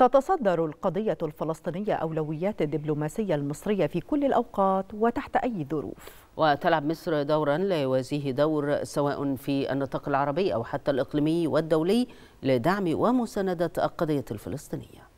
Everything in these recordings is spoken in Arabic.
تتصدر القضية الفلسطينية أولويات الدبلوماسية المصرية في كل الأوقات وتحت أي ظروف وتلعب مصر دورا لا يوازيه دور سواء في النطاق العربي أو حتى الإقليمي والدولي لدعم ومساندة القضية الفلسطينية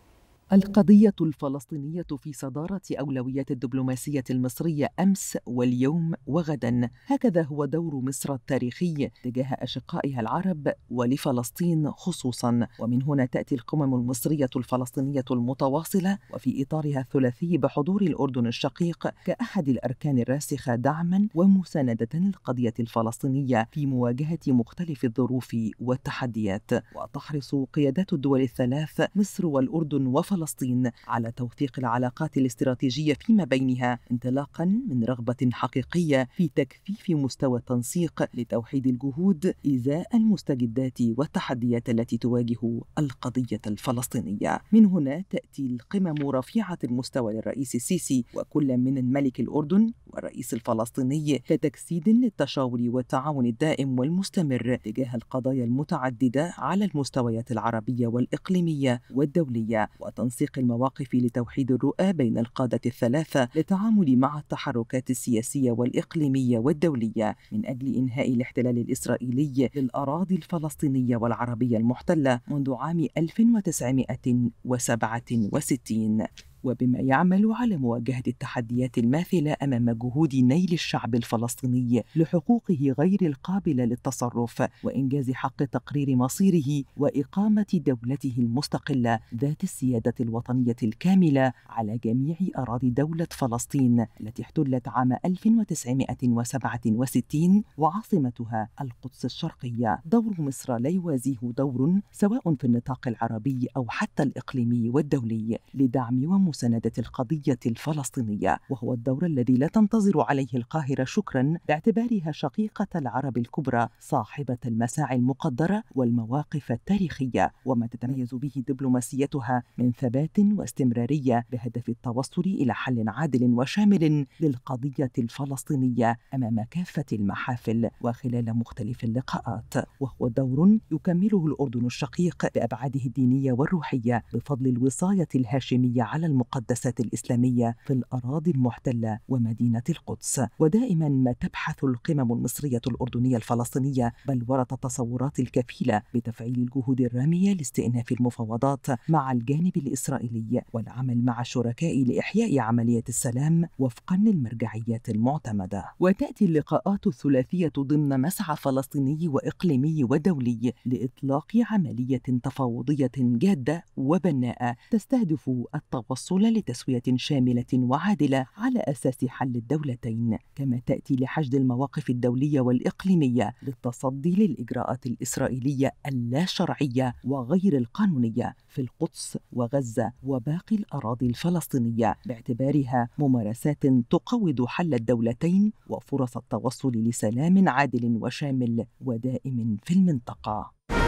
القضية الفلسطينية في صدارة أولويات الدبلوماسية المصرية أمس واليوم وغدا هكذا هو دور مصر التاريخي تجاه أشقائها العرب ولفلسطين خصوصا ومن هنا تأتي القمم المصرية الفلسطينية المتواصلة وفي إطارها الثلاثي بحضور الأردن الشقيق كأحد الأركان الراسخة دعما ومساندة للقضية الفلسطينية في مواجهة مختلف الظروف والتحديات وتحرص قيادات الدول الثلاث مصر والأردن وفلسطين وفلسطين على توثيق العلاقات الاستراتيجية فيما بينها انطلاقا من رغبة حقيقية في تكثيف مستوى التنسيق لتوحيد الجهود إزاء المستجدات والتحديات التي تواجه القضية الفلسطينية من هنا تأتي القمم رفيعة المستوى للرئيس السيسي وكل من الملك الأردن والرئيس الفلسطيني كتجسيد للتشاور والتعاون الدائم والمستمر تجاه القضايا المتعددة على المستويات العربية والإقليمية والدولية وتنسيق المواقف لتوحيد الرؤى بين القادة الثلاثة للتعامل مع التحركات السياسية والإقليمية والدولية من أجل إنهاء الاحتلال الإسرائيلي للأراضي الفلسطينية والعربية المحتلة منذ عام 1967 وبما يعمل على مواجهة التحديات الماثلة أمام جهود نيل الشعب الفلسطيني لحقوقه غير القابلة للتصرف وإنجاز حق تقرير مصيره وإقامة دولته المستقلة ذات السيادة الوطنية الكاملة على جميع أراضي دولة فلسطين التي احتلت عام 1967 وعاصمتها القدس الشرقية دور مصر لا يوازيه دور سواء في النطاق العربي أو حتى الإقليمي والدولي لدعم ومساعدة مساندة القضية الفلسطينية وهو الدور الذي لا تنتظر عليه القاهرة شكرا باعتبارها شقيقة العرب الكبرى صاحبة المساعي المقدرة والمواقف التاريخية وما تتميز به دبلوماسيتها من ثبات واستمرارية بهدف التوصل إلى حل عادل وشامل للقضية الفلسطينية أمام كافة المحافل وخلال مختلف اللقاءات وهو دور يكمله الأردن الشقيق بأبعاده الدينية والروحية بفضل الوصاية الهاشمية على المنطقة المقدسات الإسلامية في الأراضي المحتلة ومدينة القدس ودائما ما تبحث القمم المصرية الأردنية الفلسطينية بلورة التصورات الكفيلة بتفعيل الجهود الرامية لاستئناف المفاوضات مع الجانب الإسرائيلي والعمل مع الشركاء لإحياء عملية السلام وفقا للمرجعيات المعتمدة وتأتي اللقاءات الثلاثية ضمن مسعى فلسطيني وإقليمي ودولي لإطلاق عملية تفاوضية جادة وبناءة تستهدف التوصل الوصول لتسوية شاملة وعادلة على أساس حل الدولتين كما تأتي لحشد المواقف الدولية والإقليمية للتصدي للإجراءات الإسرائيلية اللا شرعية وغير القانونية في القدس وغزة وباقي الأراضي الفلسطينية باعتبارها ممارسات تقوض حل الدولتين وفرص التوصل لسلام عادل وشامل ودائم في المنطقة